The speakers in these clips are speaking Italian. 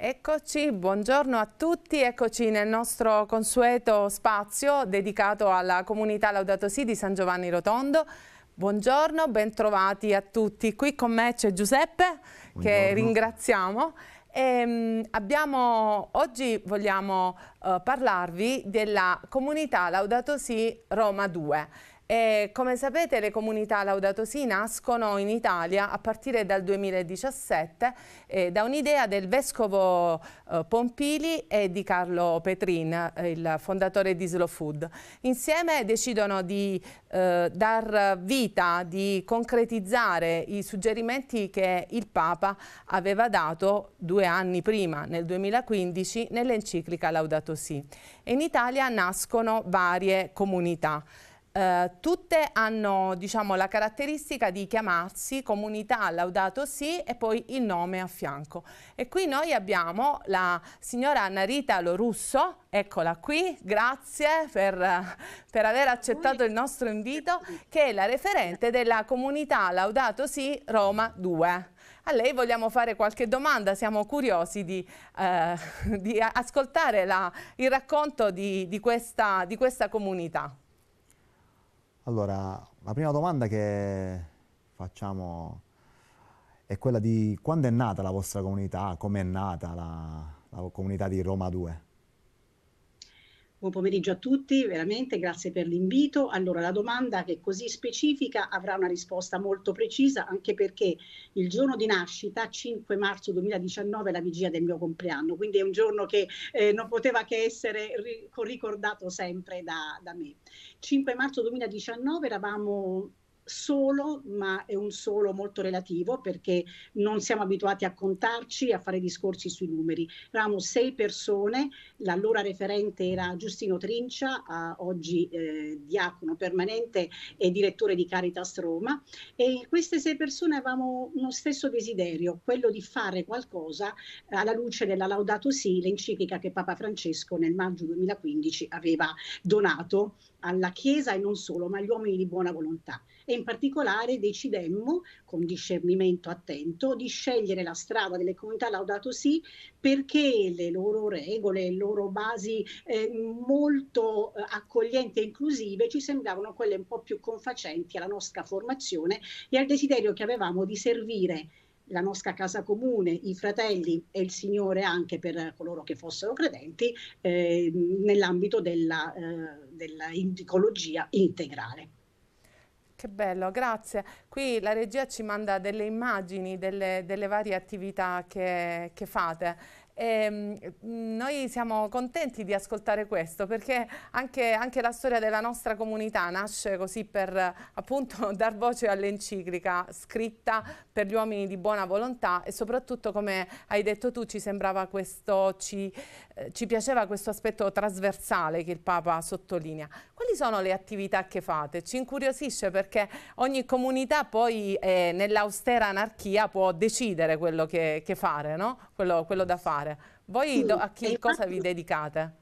Eccoci, buongiorno a tutti, eccoci nel nostro consueto spazio dedicato alla comunità Laudato Si di San Giovanni Rotondo. Buongiorno, bentrovati a tutti. Qui con me c'è Giuseppe, buongiorno. che ringraziamo. E, ehm, abbiamo, oggi vogliamo uh, parlarvi della comunità Laudato Si Roma 2. E come sapete le comunità Laudato Si nascono in Italia a partire dal 2017 eh, da un'idea del vescovo eh, Pompili e di Carlo Petrin, eh, il fondatore di Slow Food. Insieme decidono di eh, dar vita, di concretizzare i suggerimenti che il Papa aveva dato due anni prima, nel 2015, nell'enciclica Laudato Si. In Italia nascono varie comunità. Eh, tutte hanno diciamo, la caratteristica di chiamarsi comunità Laudato sì e poi il nome a fianco. E qui noi abbiamo la signora Narita Lorusso, eccola qui, grazie per, per aver accettato il nostro invito, che è la referente della comunità Laudato sì Roma 2. A lei vogliamo fare qualche domanda, siamo curiosi di, eh, di ascoltare la, il racconto di, di, questa, di questa comunità. Allora, la prima domanda che facciamo è quella di quando è nata la vostra comunità, com'è nata la, la comunità di Roma 2? Buon pomeriggio a tutti, veramente grazie per l'invito. Allora, la domanda che è così specifica avrà una risposta molto precisa, anche perché il giorno di nascita, 5 marzo 2019, è la vigilia del mio compleanno, quindi è un giorno che eh, non poteva che essere ricordato sempre da, da me. 5 marzo 2019 eravamo solo, ma è un solo molto relativo perché non siamo abituati a contarci, a fare discorsi sui numeri. Eravamo sei persone, l'allora referente era Giustino Trincia, oggi eh, diacono permanente e direttore di Caritas Roma e queste sei persone avevamo uno stesso desiderio, quello di fare qualcosa alla luce della Laudato Si, l'enciclica che Papa Francesco nel maggio 2015 aveva donato alla Chiesa e non solo, ma agli uomini di buona volontà. E in particolare decidemmo, con discernimento attento, di scegliere la strada delle comunità Laudato Si perché le loro regole, le loro basi eh, molto eh, accoglienti e inclusive ci sembravano quelle un po' più confacenti alla nostra formazione e al desiderio che avevamo di servire la nostra casa comune, i fratelli e il Signore anche per coloro che fossero credenti eh, nell'ambito della, eh, della indicologia integrale. Che bello, grazie. Qui la regia ci manda delle immagini delle, delle varie attività che, che fate. E, ehm, noi siamo contenti di ascoltare questo perché anche, anche, la storia della nostra comunità nasce così per appunto dar voce all'enciclica scritta per gli uomini di buona volontà e soprattutto come hai detto tu ci sembrava questo, ci, eh, ci piaceva questo aspetto trasversale che il Papa sottolinea. Quali sono le attività che fate? Ci incuriosisce perché ogni comunità poi eh, nell'austera anarchia può decidere quello che, che fare, no? quello, quello da fare particolare. Voi sì, a che cosa vi dedicate?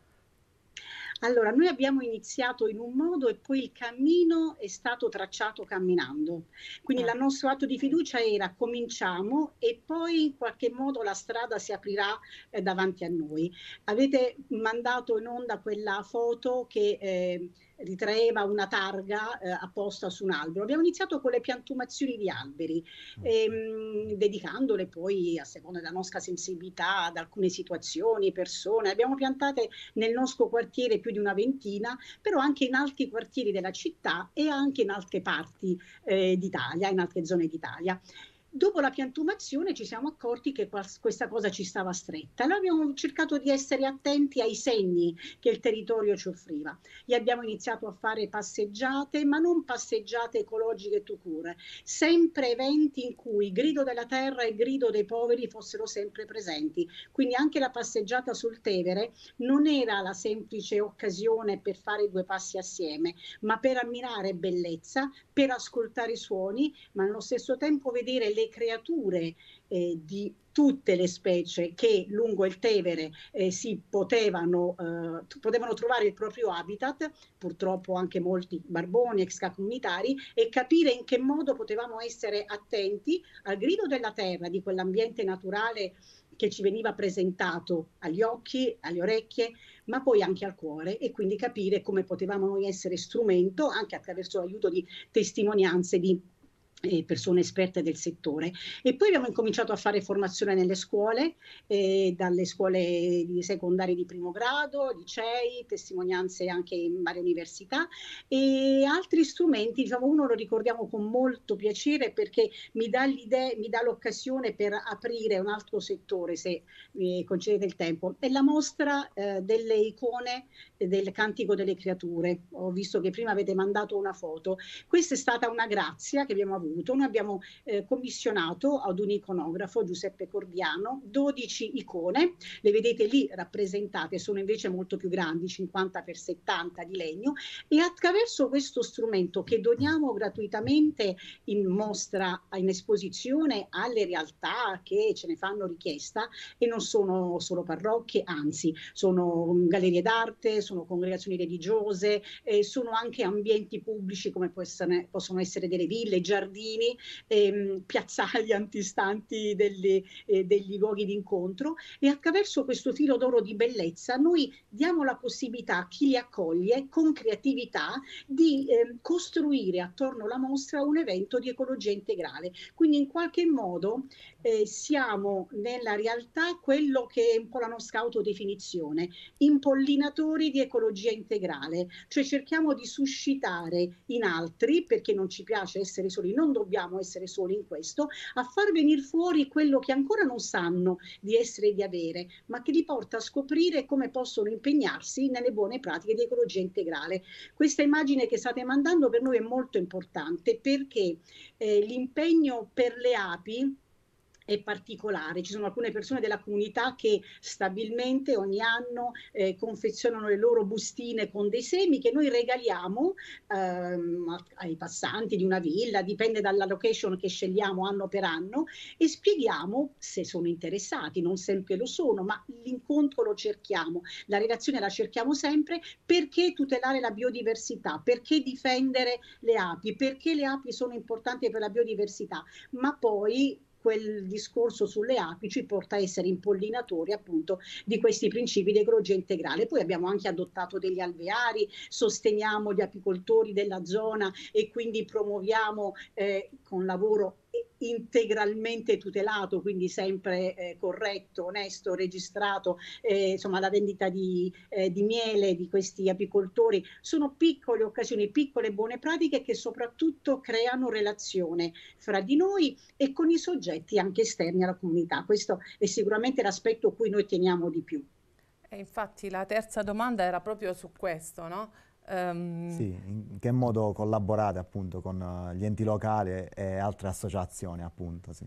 Allora, noi abbiamo iniziato in un modo e poi il cammino è stato tracciato camminando. Quindi eh. il nostro atto di mm. fiducia era cominciamo e poi in qualche modo la strada si aprirà eh, davanti a noi. Avete mandato in onda quella foto che... Eh, ritraeva una targa eh, apposta su un albero. Abbiamo iniziato con le piantumazioni di alberi, ehm, dedicandole poi a seconda della nostra sensibilità ad alcune situazioni, persone. Abbiamo piantate nel nostro quartiere più di una ventina, però anche in altri quartieri della città e anche in altre parti eh, d'Italia, in altre zone d'Italia. Dopo la piantumazione ci siamo accorti che questa cosa ci stava stretta. Noi abbiamo cercato di essere attenti ai segni che il territorio ci offriva e abbiamo iniziato a fare passeggiate, ma non passeggiate ecologiche to cure, sempre eventi in cui il grido della terra e il grido dei poveri fossero sempre presenti. Quindi anche la passeggiata sul Tevere non era la semplice occasione per fare due passi assieme, ma per ammirare bellezza, per ascoltare i suoni, ma allo stesso tempo vedere le creature eh, di tutte le specie che lungo il Tevere eh, si potevano, eh, potevano, trovare il proprio habitat, purtroppo anche molti barboni extracomunitari, e capire in che modo potevamo essere attenti al grido della terra, di quell'ambiente naturale che ci veniva presentato agli occhi, alle orecchie, ma poi anche al cuore e quindi capire come potevamo noi essere strumento anche attraverso l'aiuto di testimonianze di e persone esperte del settore e poi abbiamo incominciato a fare formazione nelle scuole, eh, dalle scuole di secondarie di primo grado, licei, testimonianze anche in varie università e altri strumenti, diciamo uno lo ricordiamo con molto piacere perché mi dà, mi dà l'occasione per aprire un altro settore se mi eh, concedete il tempo, è la mostra eh, delle icone del Cantico delle Creature. Ho visto che prima avete mandato una foto. Questa è stata una grazia che abbiamo avuto. Noi abbiamo eh, commissionato ad un iconografo, Giuseppe Corbiano, 12 icone. Le vedete lì rappresentate, sono invece molto più grandi, 50 x 70 di legno. E attraverso questo strumento che doniamo gratuitamente in mostra, in esposizione alle realtà che ce ne fanno richiesta, e non sono solo parrocchie, anzi, sono mm, gallerie d'arte, sono congregazioni religiose, eh, sono anche ambienti pubblici come essere, possono essere delle ville, giardini, ehm, piazzali antistanti degli, eh, degli luoghi di incontro e attraverso questo filo d'oro di bellezza noi diamo la possibilità a chi li accoglie con creatività di eh, costruire attorno alla mostra un evento di ecologia integrale. Quindi in qualche modo eh, siamo nella realtà quello che è un po' la nostra autodefinizione, impollinatori di di ecologia integrale, cioè cerchiamo di suscitare in altri, perché non ci piace essere soli, non dobbiamo essere soli in questo, a far venire fuori quello che ancora non sanno di essere e di avere, ma che li porta a scoprire come possono impegnarsi nelle buone pratiche di ecologia integrale. Questa immagine che state mandando per noi è molto importante perché eh, l'impegno per le api è particolare. Ci sono alcune persone della comunità che stabilmente ogni anno eh, confezionano le loro bustine con dei semi che noi regaliamo ehm, ai passanti di una villa, dipende dalla location che scegliamo anno per anno e spieghiamo se sono interessati, non sempre lo sono, ma l'incontro lo cerchiamo, la relazione la cerchiamo sempre perché tutelare la biodiversità, perché difendere le api, perché le api sono importanti per la biodiversità, ma poi quel discorso sulle api ci porta a essere impollinatori appunto di questi principi di ecologia integrale. Poi abbiamo anche adottato degli alveari, sosteniamo gli apicoltori della zona e quindi promuoviamo eh, con lavoro integralmente tutelato, quindi sempre eh, corretto, onesto, registrato, eh, insomma la vendita di, eh, di, miele di questi apicoltori. Sono piccole occasioni, piccole buone pratiche che soprattutto creano relazione fra di noi e con i soggetti anche esterni alla comunità. Questo è sicuramente l'aspetto a cui noi teniamo di più. E infatti la terza domanda era proprio su questo, no? Um, sì, in che modo collaborate appunto con eh, gli enti locali e altre associazioni appunto, sì.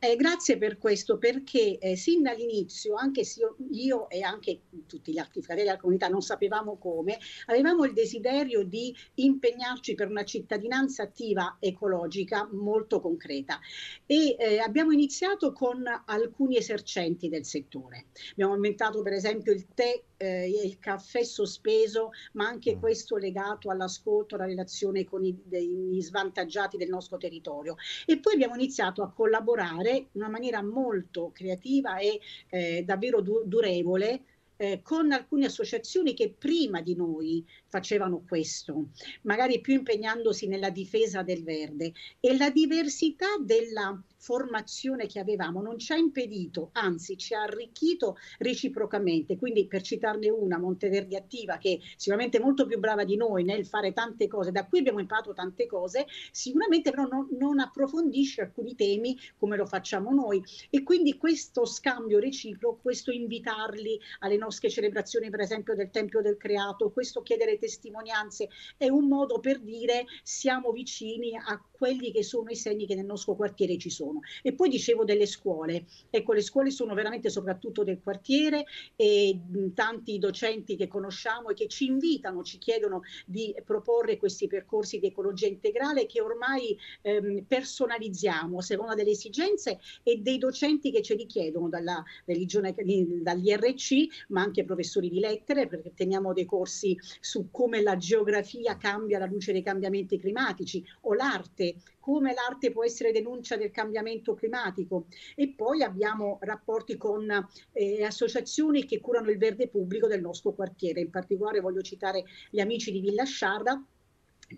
Eh, grazie per questo perché eh, sin dall'inizio, anche se io, io, e anche tutti gli altri fratelli della comunità non sapevamo come, avevamo il desiderio di impegnarci per una cittadinanza attiva ecologica molto concreta e eh, abbiamo iniziato con alcuni esercenti del settore. Abbiamo aumentato per esempio il tè eh, il caffè sospeso, ma anche mm. questo legato all'ascolto, alla relazione con i dei, svantaggiati del nostro territorio. E poi abbiamo iniziato a collaborare in una maniera molto creativa e eh, davvero du- durevole eh, con alcune associazioni che prima di noi facevano questo, magari più impegnandosi nella difesa del verde e la diversità della formazione che avevamo non ci ha impedito, anzi ci ha arricchito reciprocamente. Quindi per citarne una, Monteverdi Attiva, che è sicuramente è molto più brava di noi nel fare tante cose, da qui abbiamo imparato tante cose, sicuramente però non, non approfondisce alcuni temi come lo facciamo noi. E quindi questo scambio reciproco, questo invitarli alle nostre celebrazioni, per esempio del Tempio del Creato, questo chiedere testimonianze, è un modo per dire siamo vicini a quelli che sono i segni che nel nostro quartiere ci sono sono. E poi dicevo delle scuole, ecco le scuole sono veramente soprattutto del quartiere e tanti docenti che conosciamo e che ci invitano, ci chiedono di proporre questi percorsi di ecologia integrale che ormai ehm, personalizziamo a seconda delle esigenze e dei docenti che ce li chiedono dalla religione, dall'IRC, ma anche professori di lettere, perché teniamo dei corsi su come la geografia cambia alla luce dei cambiamenti climatici o l'arte come l'arte può essere denuncia del cambiamento climatico e poi abbiamo rapporti con eh, associazioni che curano il verde pubblico del nostro quartiere, in particolare voglio citare gli amici di Villa Sciarda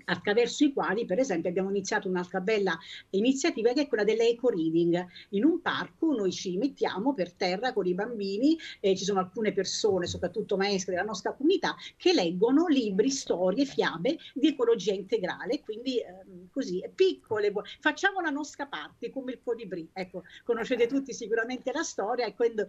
attraverso i quali per esempio abbiamo iniziato un'altra bella iniziativa che è quella dell'eco reading. In un parco noi ci mettiamo per terra con i bambini, eh, ci sono alcune persone, soprattutto maestre della nostra comunità, che leggono libri, storie, fiabe di ecologia integrale, quindi eh, così piccole, bu- facciamo la nostra parte come il colibrì. Ecco, conoscete tutti sicuramente la storia e quello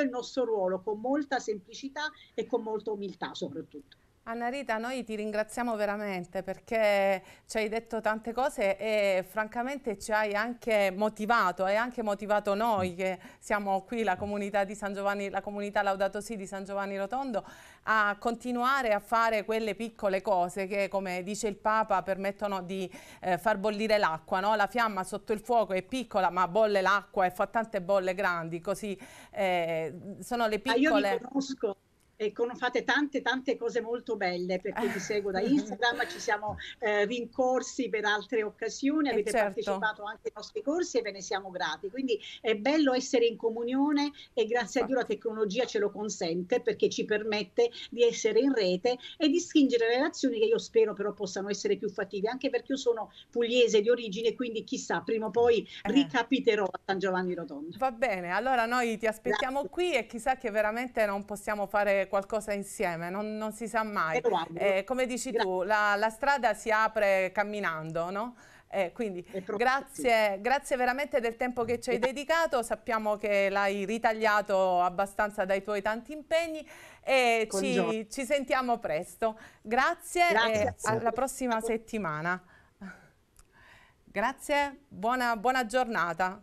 è il nostro ruolo con molta semplicità e con molta umiltà soprattutto. Anna Rita, noi ti ringraziamo veramente perché ci hai detto tante cose e francamente ci hai anche motivato, hai anche motivato noi che siamo qui, la comunità di San Giovanni, la comunità Laudato Si di San Giovanni Rotondo, a continuare a fare quelle piccole cose che, come dice il Papa, permettono di eh, far bollire l'acqua, no? La fiamma sotto il fuoco è piccola ma bolle l'acqua e fa tante bolle grandi, così eh, sono le piccole... Ah, io Ecco, fate tante tante cose molto belle perché vi seguo da Instagram, ci siamo eh, rincorsi per altre occasioni, eh, avete certo. partecipato anche ai nostri corsi e ve ne siamo grati. Quindi è bello essere in comunione e grazie a Dio la tecnologia ce lo consente perché ci permette di essere in rete e di stringere relazioni che io spero però possano essere più fattive, anche perché io sono pugliese di origine, quindi chissà, prima o poi eh. ricapiterò a San Giovanni Rotondo. Va bene, allora noi ti aspettiamo grazie. qui e chissà che veramente non possiamo fare qualcosa insieme, non, non si sa mai. Ecco, eh, come dici grazie. tu, la, la, strada si apre camminando, no? Eh, quindi grazie, grazie, veramente del tempo che ci hai dedicato, sappiamo che l'hai ritagliato abbastanza dai tuoi tanti impegni e ci, ci, sentiamo presto. Grazie, grazie. e alla prossima settimana. Grazie, buona, buona giornata.